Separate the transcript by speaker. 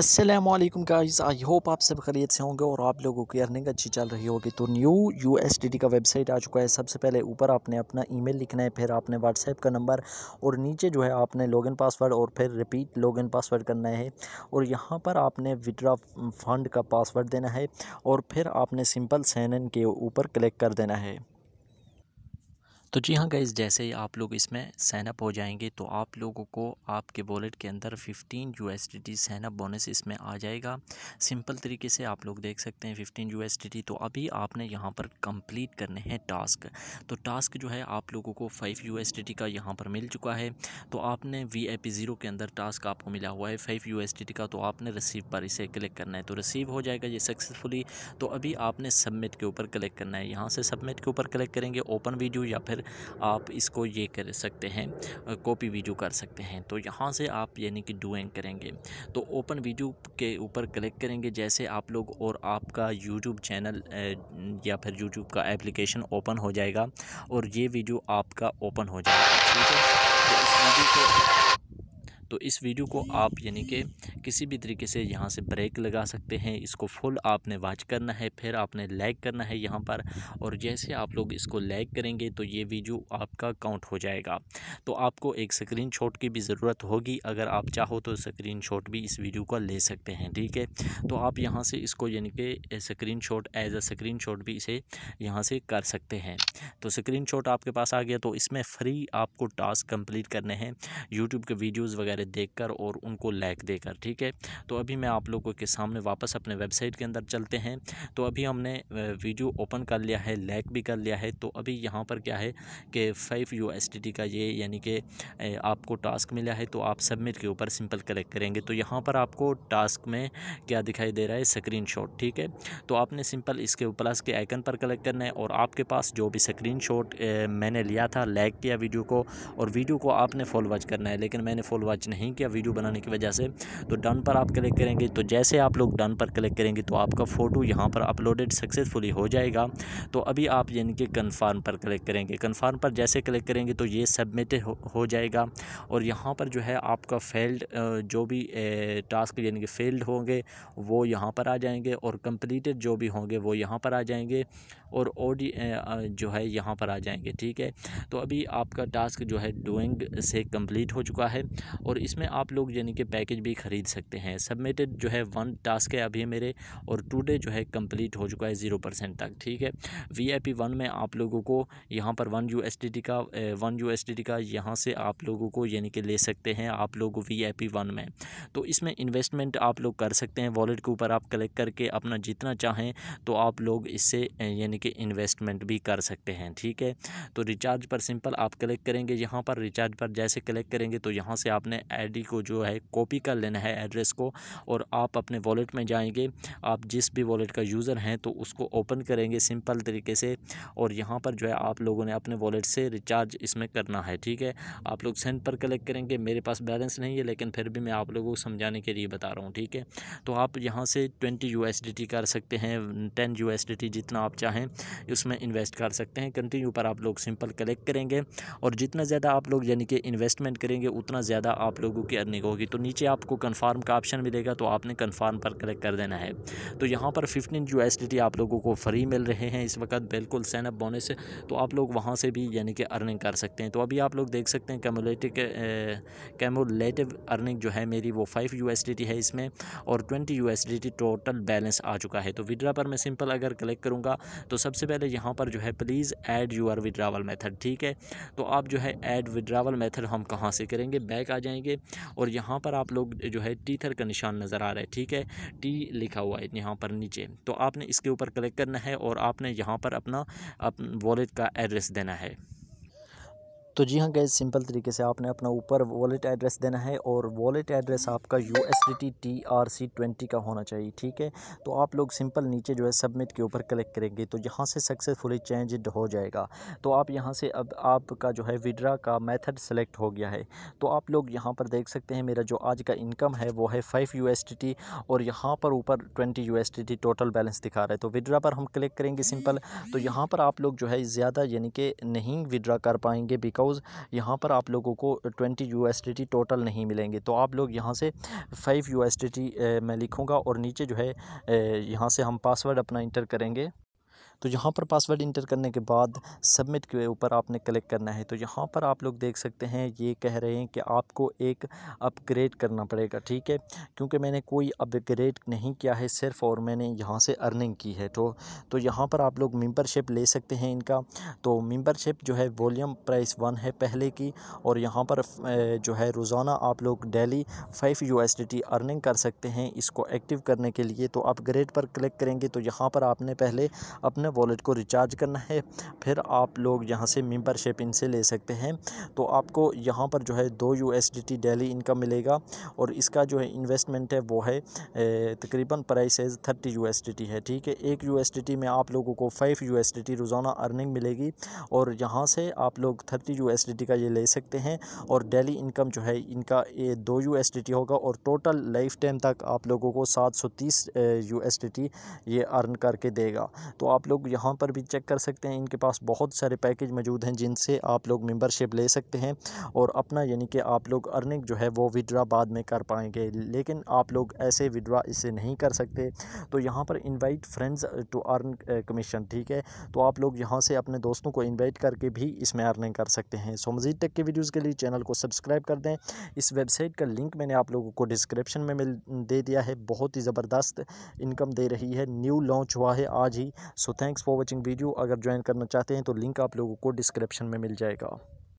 Speaker 1: Aslam guys I hope आप सब खरीद से होंगे और आप लोगों की अर्निंग अच्छी चल रही होगी तो न्यू यू का वेबसाइट आ चुका है सबसे पहले ऊपर आपने अपना ईमेल लिखना है फिर आपने व्हाट्सएप का नंबर और नीचे जो है आपने लॉगिन पासवर्ड और फिर रिपीट लॉगिन पासवर्ड करना है और यहाँ पर आपने विड्रा फंड का पासवर्ड देना है और फिर आपने सिंपल सैन के ऊपर क्लिक कर देना है तो जी हाँ गाइज़ जैसे ही आप लोग इसमें सैनअप हो जाएंगे तो आप लोगों को आपके वॉलेट के अंदर 15 U S T sign up bonus इसमें आ जाएगा सिंपल तरीके से आप लोग देख सकते हैं 15 यू एस टी तो अभी आपने यहाँ पर कंप्लीट करने हैं टास्क तो टास्क जो है आप लोगों को 5 यू एस टी का यहाँ पर मिल चुका है तो आपने वी आई पी ज़ीरो के अंदर टास्क आपको मिला हुआ है फाइव यू एस टी का तो आपने रिसीव पर इसे क्लिक करना है तो रिसीव हो जाएगा ये सक्सेसफुली तो अभी आपने सबमिट के ऊपर क्लिक करना है यहाँ से सबमिट के ऊपर क्लिक करेंगे ओपन वीडियो या फिर आप इसको ये कर सकते हैं कॉपी वीडियो कर सकते हैं तो यहाँ से आप यानी कि डूइंग करेंगे तो ओपन वीडियो के ऊपर क्लिक करेंगे जैसे आप लोग और आपका यूट्यूब चैनल या फिर यूट्यूब का एप्लीकेशन ओपन हो जाएगा और ये वीडियो आपका ओपन हो जाएगा ठीक है तो इस वीडियो को तो इस वीडियो को आप यानी कि किसी भी तरीके से यहाँ से ब्रेक लगा सकते हैं इसको फुल आपने वाच करना है फिर आपने लाइक करना है यहाँ पर और जैसे आप लोग इसको लाइक करेंगे तो ये वीडियो आपका काउंट हो जाएगा तो आपको एक स्क्रीन की भी ज़रूरत होगी अगर आप चाहो तो स्क्रीन भी इस वीडियो का ले सकते हैं ठीक है तो आप यहाँ से इसको यानी कि screenshot as a screen भी इसे यहाँ से कर सकते हैं तो स्क्रीन आपके पास आ गया तो इसमें फ्री आपको टास्क कंप्लीट करने हैं यूट्यूब के वीडियोज़ वगैरह सारे देखकर और उनको लाइक देकर ठीक है तो अभी मैं आप लोगों के सामने वापस अपने वेबसाइट के अंदर चलते हैं तो अभी हमने वीडियो ओपन कर लिया है लाइक भी कर लिया है तो अभी यहाँ पर क्या है कि फाइव यू का ये यानी कि आपको टास्क मिला है तो आप सबमिट के ऊपर सिंपल कलेक्ट करेंगे तो यहाँ पर आपको टास्क में क्या दिखाई दे रहा है स्क्रीन ठीक है तो आपने सिंपल इसके प्लस के आइकन पर कलेक्ट करना है और आपके पास जो भी स्क्रीन मैंने लिया था लाइक किया वीडियो को और वीडियो को आपने फॉल वॉच करना है लेकिन मैंने फॉल वॉच नहीं किया वीडियो बनाने की वजह से तो डन पर आप क्लिक करेंगे तो जैसे आप लोग डन पर क्लिक करेंगे तो आपका फ़ोटो यहाँ पर अपलोडेड सक्सेसफुली हो जाएगा तो अभी आप यानी कि कन्फर्म पर क्लिक करेंगे कन्फर्म पर जैसे क्लिक करेंगे तो ये सबमिट हो, जाएगा और यहाँ पर जो है आपका फेल्ड जो भी टास्क यानी कि फेल्ड होंगे वो यहाँ पर आ जाएंगे और कंप्लीटेड जो भी होंगे वो यहाँ पर आ जाएंगे और ओडी जो है यहाँ पर आ जाएंगे ठीक है तो अभी आपका टास्क जो है डूइंग से कंप्लीट हो चुका है और इसमें आप लोग यानी कि पैकेज भी ख़रीद सकते हैं सबमिटेड जो है वन टास्क है अभी मेरे और टुडे जो है कंप्लीट हो चुका है ज़ीरो परसेंट तक ठीक है वी आई पी वन में आप लोगों को यहाँ पर one U S T T का one U S T T का यहाँ से आप लोगों को यानी कि ले सकते हैं आप लोग वी आई पी वन में तो इसमें इन्वेस्टमेंट आप लोग कर सकते हैं वॉलेट के ऊपर आप कलेक्ट करके अपना जितना चाहें तो आप लोग इससे यानी कि इन्वेस्टमेंट भी कर सकते हैं ठीक है तो रिचार्ज पर सिंपल आप कलेक्ट करेंगे यहाँ पर रिचार्ज पर जैसे कलेक्ट करेंगे तो यहाँ से आपने आईडी को जो है कॉपी कर लेना है एड्रेस को और आप अपने वॉलेट में जाएंगे आप जिस भी वॉलेट का यूज़र हैं तो उसको ओपन करेंगे सिंपल तरीके से और यहाँ पर जो है आप लोगों ने अपने वॉलेट से रिचार्ज इसमें करना है ठीक है आप लोग सेंड पर कलेक्ट करेंगे मेरे पास बैलेंस नहीं है लेकिन फिर भी मैं आप लोगों को समझाने के लिए बता रहा हूँ ठीक है तो आप यहाँ से ट्वेंटी यू कर सकते हैं टेन यू जितना आप चाहें उसमें इन्वेस्ट कर सकते हैं कंटिन्यू पर आप लोग सिंपल कलेक्ट करेंगे और जितना ज़्यादा आप लोग यानी कि इन्वेस्टमेंट करेंगे उतना ज़्यादा आप आप लोगों की अर्निंग होगी तो नीचे आपको कन्फर्म का ऑप्शन मिलेगा तो आपने कन्फर्म पर क्लिक कर देना है तो यहाँ पर फिफ्टीन यू आप लोगों को फ्री मिल रहे हैं इस वक्त बिल्कुल सैनअप बोनस तो आप लोग वहाँ से भी यानी कि अर्निंग कर सकते हैं तो अभी आप लोग देख सकते हैं कैमुलेटिव कैमोलेटिव अर्निंग जो है मेरी वो फाइव यू है इसमें और ट्वेंटी यू टोटल बैलेंस आ चुका है तो विड्रा पर मैं सिंपल अगर क्लिक करूँगा तो सबसे पहले यहाँ पर जो है please you your withdrawal method ठीक है तो आप जो है एड विड्रावल मेथड हम कहाँ से करेंगे बैक आ जाएंगे जाएंगे और यहाँ पर आप लोग जो है टीथर का निशान नज़र आ रहा है ठीक है टी लिखा हुआ है यहाँ पर नीचे तो आपने इसके ऊपर क्लिक करना है और आपने यहाँ पर अपना अप वॉलेट का एड्रेस देना है तो जी हाँ गए सिंपल तरीके से आपने अपना ऊपर वॉलेट एड्रेस देना है और वॉलेट एड्रेस आपका U S D T T R C twenty का होना चाहिए ठीक है तो आप लोग सिंपल नीचे जो है सबमिट के ऊपर क्लिक करेंगे तो यहाँ से सक्सेसफुली चेंज हो जाएगा तो आप यहाँ से अब आपका जो है विड्रा का मेथड सेलेक्ट हो गया है तो आप लोग यहाँ पर देख सकते हैं मेरा जो आज का इनकम है वो है five U S T T और यहाँ पर ऊपर twenty U S T T total balance दिखा रहा है तो विड्रा पर हम क्लिक करेंगे सिंपल तो यहाँ पर आप लोग जो है ज़्यादा यानी कि नहीं विड्रा कर पाएंगे बिकॉज हाउस यहाँ पर आप लोगों को ट्वेंटी यू टोटल नहीं मिलेंगे तो आप लोग यहाँ से फ़ाइव यू मैं लिखूँगा और नीचे जो है यहाँ से हम पासवर्ड अपना इंटर करेंगे तो यहाँ पर पासवर्ड इंटर करने के बाद सबमिट के ऊपर आपने क्लिक करना है तो यहाँ पर आप लोग देख सकते हैं ये कह रहे हैं कि आपको एक अपग्रेड करना पड़ेगा ठीक है क्योंकि मैंने कोई अपग्रेड नहीं किया है सिर्फ और मैंने यहाँ से अर्निंग की है तो तो यहाँ पर आप लोग मेम्बरशिप ले सकते हैं इनका तो मेम्बरशिप जो है वॉल्यूम प्राइस वन है पहले की और यहाँ पर जो है रोज़ाना आप लोग डेली फाइव यू अर्निंग कर सकते हैं इसको एक्टिव करने के लिए तो अपग्रेड पर क्लिक करेंगे तो यहाँ पर आपने पहले अपने है वॉलेट को रिचार्ज करना है फिर आप लोग यहाँ से मेम्बरशिप इनसे ले सकते हैं तो आपको यहाँ पर जो है दो U S D T daily income मिलेगा और इसका जो है इन्वेस्टमेंट है वो है तकरीबन प्राइस है thirty U S D T है ठीक है एक यू एस डी टी में आप लोगों को five U S D T रोज़ाना अर्निंग मिलेगी और यहाँ से आप लोग thirty U S D T का ये ले सकते हैं और डेली इनकम जो है इनका ये दो यू एस डी टी होगा और टोटल लाइफ टाइम तक आप लोगों को सात सौ तीस यू एस डी टी ये अर्न करके देगा तो आप लोग लोग यहाँ पर भी चेक कर सकते हैं इनके पास बहुत सारे पैकेज मौजूद हैं जिनसे आप लोग मेंबरशिप ले सकते हैं और अपना यानी कि आप लोग अर्निंग जो है वो विड्रा बाद में कर पाएंगे लेकिन आप लोग ऐसे विड्रा इसे नहीं कर सकते तो यहाँ पर invite friends to earn commission ठीक है तो आप लोग यहाँ से अपने दोस्तों को इन्वाइट करके भी इसमें अर्निंग कर सकते हैं सो मज़ीद टेक के वीडियोज़ के लिए चैनल को सब्सक्राइब कर दें इस वेबसाइट का लिंक मैंने आप लोगों को डिस्क्रिप्शन में मिल दे दिया है बहुत ही ज़बरदस्त इनकम दे रही है न्यू लॉन्च हुआ है आज ही so thank thanks for watching video अगर ज्वाइन करना चाहते हैं तो लिंक आप लोगों को डिस्क्रिप्शन में मिल जाएगा